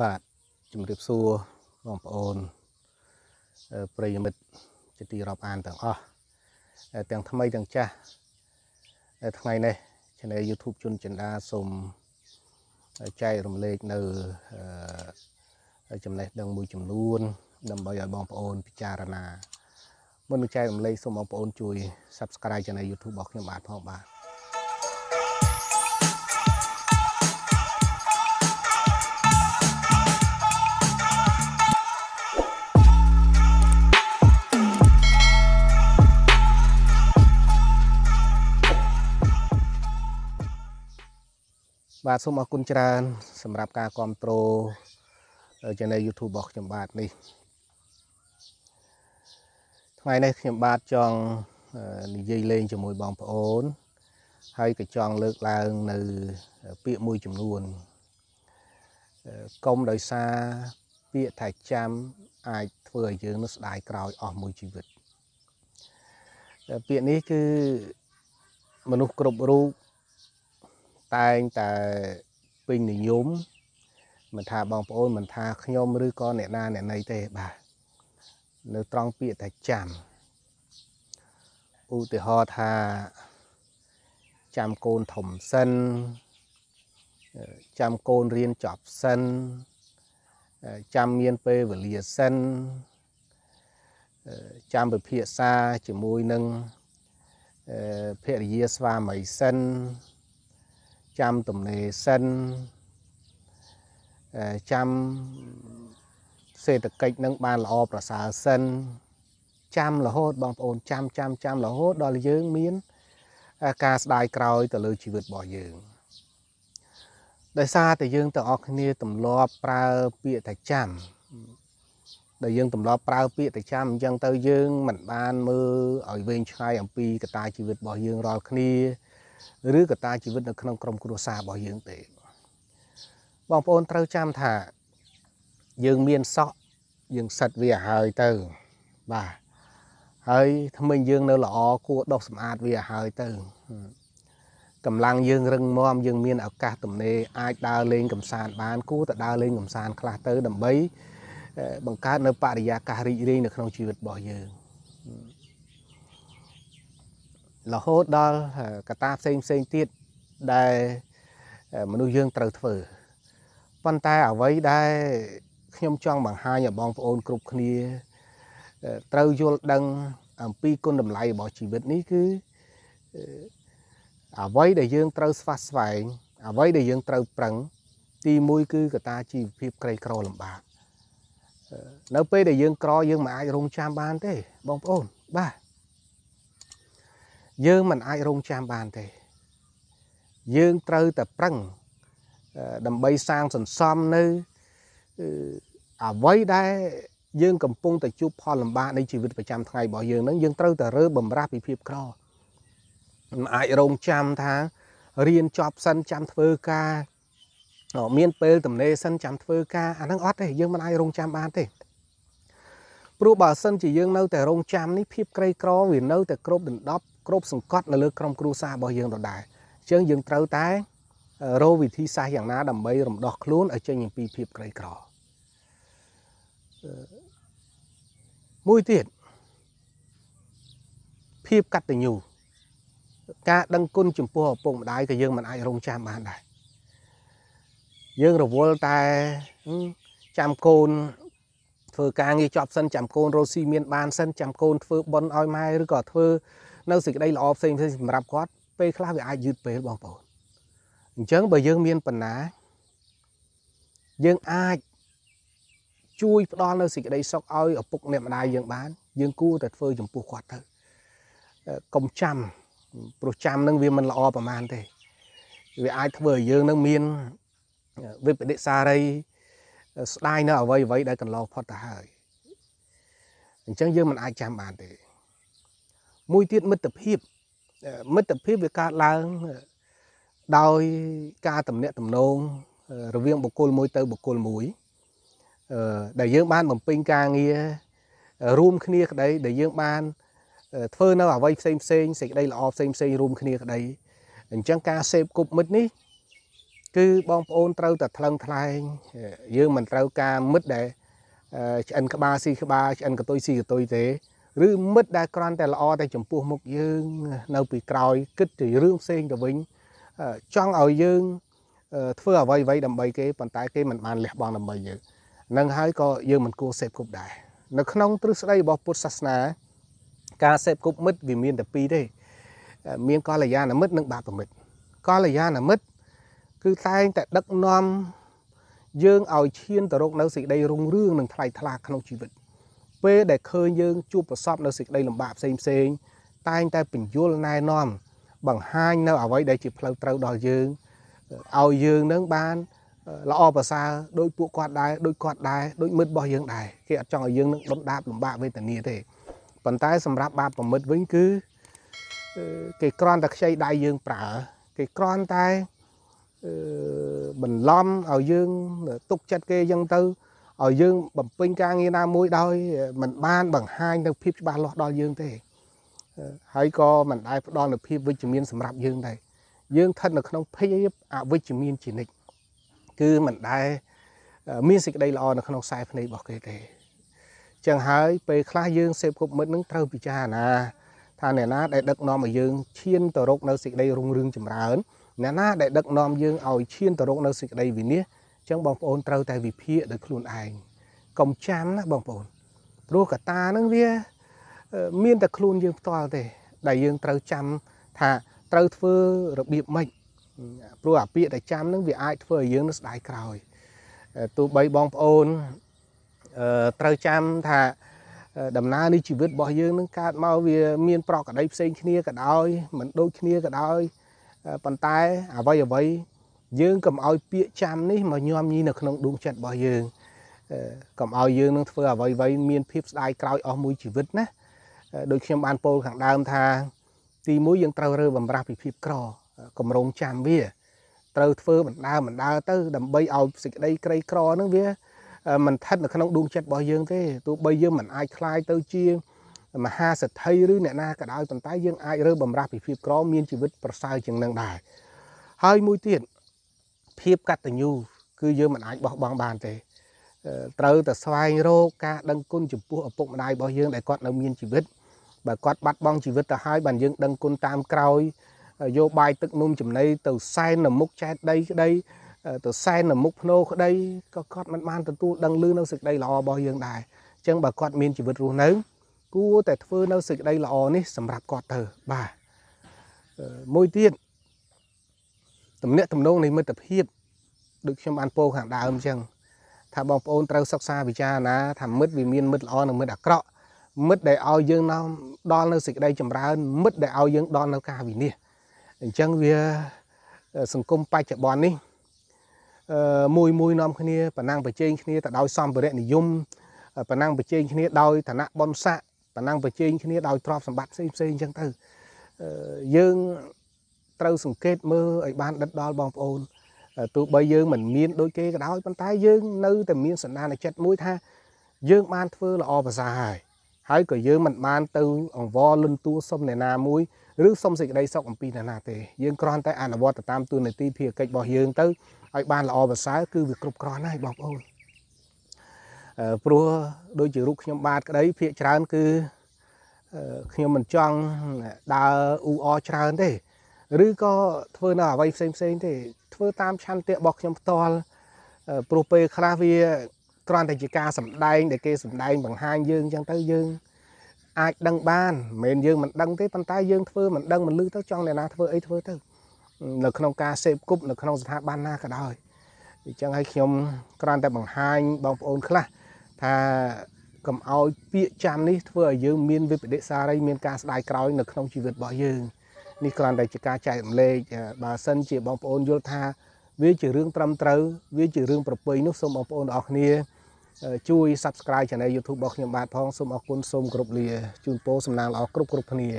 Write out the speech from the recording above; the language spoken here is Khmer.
បាទជំរាបសួរបងប្អូនប្រិយមិត្តជាទីរាប់អានទាំងអស់ទាំងថ្មីទាំងចាស់ថ្ងៃនេះ channel YouTube ជុនចិន្តាសូមចែករំលែកនៅចំណេះដឹងមួយចំនួនដើម្បីឲ្យបងប្អូនពិចារណាមុននឹងចែករំលែកសូមបងប្អូនជួយ Subscribe ឆានែល YouTube របស់ខ្ញុំបាទផងបាទបាទសូមអរគុណច្រើនសម្រាប់ការគ្រប់គ្រង channel YouTube របស់ខ្ញុំបាទនេះ ថ្ងៃនេះខ្ញុំបាទចង់និយាយលេងជាមួយបងប្អូន ហើយក៏ចង់លើកឡើង នៅពាក្យមួយចំនួនកុំដោយសារពាក្យថាចាំអាចធ្វើឲ្យយើងនឹងស្ដាយក្រោយអស់មួយជីវិតពាក្យនេះគឺមនុស្សគ្រប់រូបតែងតែពេញនិយមមិនថាបងប្អូនមិនថាខ្ញុំឬក៏អ្នកណាអ្នកណីទេបាទនៅត្រង់ពាក្យតែចាំឧទាហរណ៍ថា ចាំកូនធំសិនចាំកូនរៀនចប់សិនចាំមានពេលវេលាសិនចាំពិភាក្សាជាមួយនឹងភរិយាស្វាមីសិនចាំទំនេរសិនចាំសេដ្ឋកិច្ចនឹងបានល្អប្រសើរសិនចាំរហូតបងប្អូនចាំចាំចាំរហូត ដល់យើងមាន ការស្ដាយក្រោយ ទៅលើជីវិតរបស់យើង ដោយសារតែយើងទាំងអស់គ្នាទម្លាប់ប្រើពាក្យតែចាំដែលយើងទម្លាប់ប្រើពាក្យតែចាំអញ្ចឹងទៅ យើងមិនបានមើលឲ្យវែងឆ្ងាយអំពីកតាជីវិតរបស់យើងរាល់គ្នាឬកត្តាជីវិតនៅក្នុងក្រុមគ្រួសាររបស់យើងទេ បងប្អូនត្រូវចាំថាយើងមានសក់យើងសិតវាហើយទៅបាទហើយថ្មិញយើងនៅល្អគួរដោះសម្អាតវាហើយទៅកម្លាំងយើងរឹងមាំយើងមានឱកាសទំនេរអាចដើរលេងកំសាន្តបានគួរតែដើរលេងកំសាន្តខ្លះទៅ ដើម្បីបង្កើតនៅបរិយាកាសរីករាយនៅក្នុងជីវិតរបស់យើងរហូតដល់កត្តាផ្សេងផ្សេងទៀតដែលមនុស្សយើងត្រូវធ្វើប៉ុន្តែអ្វីដែលខ្ញុំចង់បង្ហាញឲ្យបងប្អូនគ្រប់គ្នាត្រូវយល់ដឹងអំពីគុណតម្លៃរបស់ជីវិតនេះគឺអ្វីដែលយើងត្រូវស្វាស្វែងអ្វីដែលយើងត្រូវប្រឹង ទី1គឺកត្តាជីវភាពក្រីក្រលំបាកនៅពេលដែលយើងក្រយើងមិនអាចរងចាំបានទេ បងប្អូនបាទយើងមិនអាចរងចាំបានទេយើងត្រូវតែប្រឹង ដើម្បីសាងសន្សំនៅអ្វីដែលយើងកំពុងតែជួបផលលំបាកនៃជីវិតប្រចាំថ្ងៃរបស់យើងនឹងយើងត្រូវតែរើបំរាស់ពីភាពក្រមិនអាចរងចាំថារៀនចប់សិនចាំធ្វើការមាន ពេល ទំនេរសិនចាំធ្វើការអាហ្នឹងអត់ទេយើងមិនអាចរងចាំបានទេព្រោះបើសិនជាយើងនៅតែរងចាំនេះភាពក្រីក្រវានៅតែគ្របដណ្ដប់គ្របសង្កត់នៅលើក្រុមគ្រួសាររបស់យើងដដែលអញ្ចឹងយើងត្រូវតែរកវិធីសាស្ត្រយ៉ាងណាដើម្បីរំដោះខ្លួនឲ្យចេញពីភាពក្រីក្រមួយទៀតភាពកតញ្ញូការដឹងគុណចំពោះឪពុកម្ដាយក៏យើងមិនអាចរងចាំបានដែរយើងរវល់តែចាំកូនធ្វើការងារចប់សិនចាំកូនរស់ស៊ីមានបានសិនចាំកូនធ្វើបន់ឲ្យម៉ែឬក៏ធ្វើ នៅសេចក្តីល្អផ្សេងផ្សេងសម្រាប់គាត់ ពេលខ្លះវាអាចយឺតពេលបងប្អូនអញ្ចឹងបើយើង មានបណ្ណាយើងអាចជួយផ្ដល់នៅសេចក្តីសុខឲ្យឪពុកអ្នកម្ដាយយើងបានយើងគួរតែធ្វើចំពោះគាត់ទៅកុំចាំព្រោះចាំនឹងវាមិនល្អប្រហែលទេវាអាចធ្វើឲ្យយើងនឹងមានវិបដិសារីស្ដាយនៅអ្វីអ្វីដែលកន្លងផុតទៅហើយអញ្ចឹងយើងមិនអាចចាំបានទេមួយទៀតមិត្តភាពមិត្តភាពវាកើតឡើងដោយការតំណាក់តំណងរវាងបុគ្គលមួយទៅបុគ្គលមួយដែលយើងបានបំពេញការងាររួមគ្នាក្តីដែលយើងបានធ្វើនៅអ្វីផ្សេងផ្សេងសេចក្តីល្អផ្សេងផ្សេងរួមគ្នាក្តីអញ្ចឹងការសេពគប់មិត្តនេះគឺបងប្អូនត្រូវតែថ្លឹងថ្លែងយើងមិនត្រូវការមិត្តដែលឆ្អិនក្បាលស៊ីក្បាលឆ្អិនកតុយស៊ីកតុយទេ ឬមិត្តដែលគ្រាន់តែល្អតែចំពោះមុខយើង នៅពីក្រោយគិតពីរឿងផ្សេងទៅវិញចង់ឲ្យយើង ធ្វើអ្វីអ្វីដើម្បីគេប៉ុន្តែគេមិនបានលះបង់ដើម្បីយើងនឹងហើយក៏យើងមិនគួរសេពគប់ដែរនៅក្នុងទ្រឹស្ដីរបស់ពុទ្ធសាសនា ការសេពគប់មិត្តវាមានតែពីរទេមានកល្យាណមិត្តនិង បាបមិត្តកល្យាណមិត្តគឺតែងតែដឹកនាំយើងឲ្យឈានទៅរក នៅសេចក្តីរុងរឿងនិងថ្លៃថ្លាក្នុងជីវិតពេលដែលឃើញយើងជួបប្រសពនៅសេចក្តីលំបាកផ្សេងផ្សេង តែងតែពន្យល់ណែនាំបង្ហាញនៅ អ្វីដែលជាផ្លូវត្រូវដល់យើងឲ្យយើងនឹងបានល្អប្រសើរដោយពួកគាត់ដែរដោយគាត់ដែរដោយមិត្តរបស់យើងដែរគេអត់ចង់ឲ្យយើងនឹងដុនដាបលំបាកវេទនាទេប៉ុន្តែ សម្រាប់បាបប្រមិត្តវិញគឺគេគ្រាន់តែខ្ចីដៃយើងប្រើគេគ្រាន់តែបន្លំឲ្យយើងទុកចិត្តគេអញ្ចឹងទៅឲ្យយើងបំពេញការងារណាមួយដោយមិនបានបង្ហាញនៅភាពច្បាស់លាស់ដល់យើងទេហើយក៏មិនដែលផ្ដល់នូវភាពវិជ្ជមានសម្រាប់យើងដែរយើងស្ថិតនៅក្នុងភាពអវិជ្ជមានជានិច្ចគឺមិនដែលមានសេចក្តីល្អនៅក្នុងខ្សែភ្នែករបស់គេទេចឹងហើយពេលខ្លះយើងសេពគប់មិត្តនឹងត្រូវពិចារណា ថាអ្នកណាដែលដឹកនាំឲ្យយើងឈានទៅរកនៅសេចក្តីរុងរឿងចម្រើនអ្នកណាដែលដឹកនាំយើងឲ្យឈានទៅរកនៅសេចក្តីវិនិច្ឆ័យអញ្ចឹងបងប្អូនត្រូវតែវិភាគដោយខ្លួនឯងកុំចាំណាបងប្អូនព្រោះកតានឹងវា មានតែខ្លួនយើងផ្ទាល់ទេ ដែលយើងត្រូវចាំថាត្រូវធ្វើរបៀបម៉េចព្រោះអាពាក្យដែលចាំនឹងវាអាចធ្វើឲ្យយើងស្ដាយក្រោយទោះបីបងប្អូនត្រូវចាំថាដំណើរនៃជីវិតរបស់យើងនឹងកើតមកវាមាន ប្រកក្តីផ្សេងគ្នាក៏ដោយមិនដូចគ្នាក៏ដោយប៉ុន្តែអ្វីអ្វីយើងកុំឲ្យពាក្យចាំនេះមកញោមញីនៅក្នុងដួងចិត្តរបស់យើងកុំឲ្យយើងនឹងធ្វើអ្វីអ្វី មានភាពស្ដាយក្រោយអស់មួយជីវិតណាដូចខ្ញុំបានពោលខាងដើមថាទី1យើងត្រូវរើបំរាស់ពីភាពក្រកម្រងចាំវាត្រូវធ្វើបណ្ដើបណ្ដើទៅដើម្បីឲ្យសេចក្តីក្រីក្រនឹងវា មិនស្ថិតនៅក្នុងដួងចិត្តរបស់យើងទេទោះបីយើងមិនអាចคลายទៅជាមហាសិទ្ធិឬអ្នកណាក៏ដោយប៉ុន្តែយើងអាចរើបំរាស់ពីភាពក្រមានជីវិតប្រសើរជាងនឹងដែរហើយមួយទៀតភាពកតញ្ញូគឺយើងមិនអាចបោះបង់បានទេត្រូវតែស្វែងរកការដឹងគុណចំពោះឪពុកម្ដាយរបស់យើងដែលគាត់នៅមានជីវិតបើគាត់បាត់បង់ជីវិតទៅហើយបានយើងដឹងគុណតាមក្រោយយកបាយទឹកនំចំណីទៅសែននៅមុខចែកដីក្តីទៅសែននៅមុខភ្នោក្តីក៏គាត់មិនបានទទួលដឹងឮនៅសេចក្តីល្អរបស់យើងដែរអញ្ចឹងបើគាត់មានជីវិតរស់នៅគួរតែធ្វើនៅសេចក្តីល្អនេះសម្រាប់គាត់ទៅបាទមួយទៀតទំនាក់ទំនងនៃមិត្តភាពដូចខ្ញុំបានពោលខាងដើមអញ្ចឹងថាបងប្អូនត្រូវសិក្សាពិចារណាថាមិត្តវាមានមិត្តល្អនិងមិត្តអាក្រក់មិត្តដែលឲ្យយើងដល់នៅសេចក្តីចម្រើនមិត្តដែលឲ្យយើងដល់នៅការវិនិច្ឆ័យអញ្ចឹងវាសង្គមបច្ចុប្បន្ននេះមួយមួយនាំគ្នាប្រណាំងប្រជែងគ្នាទៅដោយសម្ភារៈនិយមប្រណាំងប្រជែងគ្នាដោយឋានៈបនស័កតំណងប្រជែងគ្នាដោយទ្រព្យសម្បត្តិផ្សេងផ្សេងអញ្ចឹងទៅយើងត្រូវសង្កេតមើលឲ្យបានដិតដល់បងប្អូនទោះបីយើងមិនមានដូចគេក៏ដោយប៉ុន្តែយើងនៅតែមានសន្តានចិត្តមួយថាយើងបានធ្វើល្អប្រសើរហើយហើយក៏យើងមិនបានទៅអង្វរលន់តួសុំអ្នកណាមួយឬសុំសេចក្តីសុខអំពីអ្នកណាទេយើងគ្រាន់តែអនុវត្តតាមទូនាទីភារកិច្ចរបស់យើងទៅឲ្យបានល្អប្រសើរគឺវាគ្រប់គ្រាន់ហើយបងប្អូនព្រោះដូចជារូបខ្ញុំបាទក្តីភាកច្រើនគឺខ្ញុំមិនចង់ដើរអ៊ូអច្រើនទេឬក៏ធ្វើនៅអ្វីផ្សេងផ្សេងទេធ្វើតាមឆន្ទៈរបស់ខ្ញុំផ្ទាល់ព្រោះពេលខ្លះវាគ្រាន់តែជាការសម្ដែងដែលគេសម្ដែងបង្ហាញយើងអញ្ចឹងទៅយើង អាចដឹងបានមិនមែនយើងមិនដឹងទេប៉ុន្តែយើងធ្វើមិនដឹងមិនលឺទៅចង់អ្នកណាធ្វើអីធ្វើទៅនៅក្នុងការសេពគប់នៅក្នុងស្ថាប័នណាក៏ដោយអញ្ចឹងហើយខ្ញុំគ្រាន់តែបង្ហាញបងប្អូនខ្លះថាកំឲ្យពាក្យចាំនេះធ្វើឲ្យយើងមាន វិបដិសារីមានការស្ដាយក្រោយនៅក្នុងជីវិតរបស់យើងនេះគ្រាន់តែជាការចែករំលែកបើសិនជាបងប្អូនយល់ថា វាជារឿងត្រឹមត្រូវវាជារឿងប្រពៃនោះសូមបងប្អូនទាំងអស់គ្នាជួយ Subscribe Channel YouTube របស់ខ្ញុំបាទផងសូមអរគុណសូមគោរពលាជូនពរសំណាងល្អគ្រប់គ្រប់គ្នា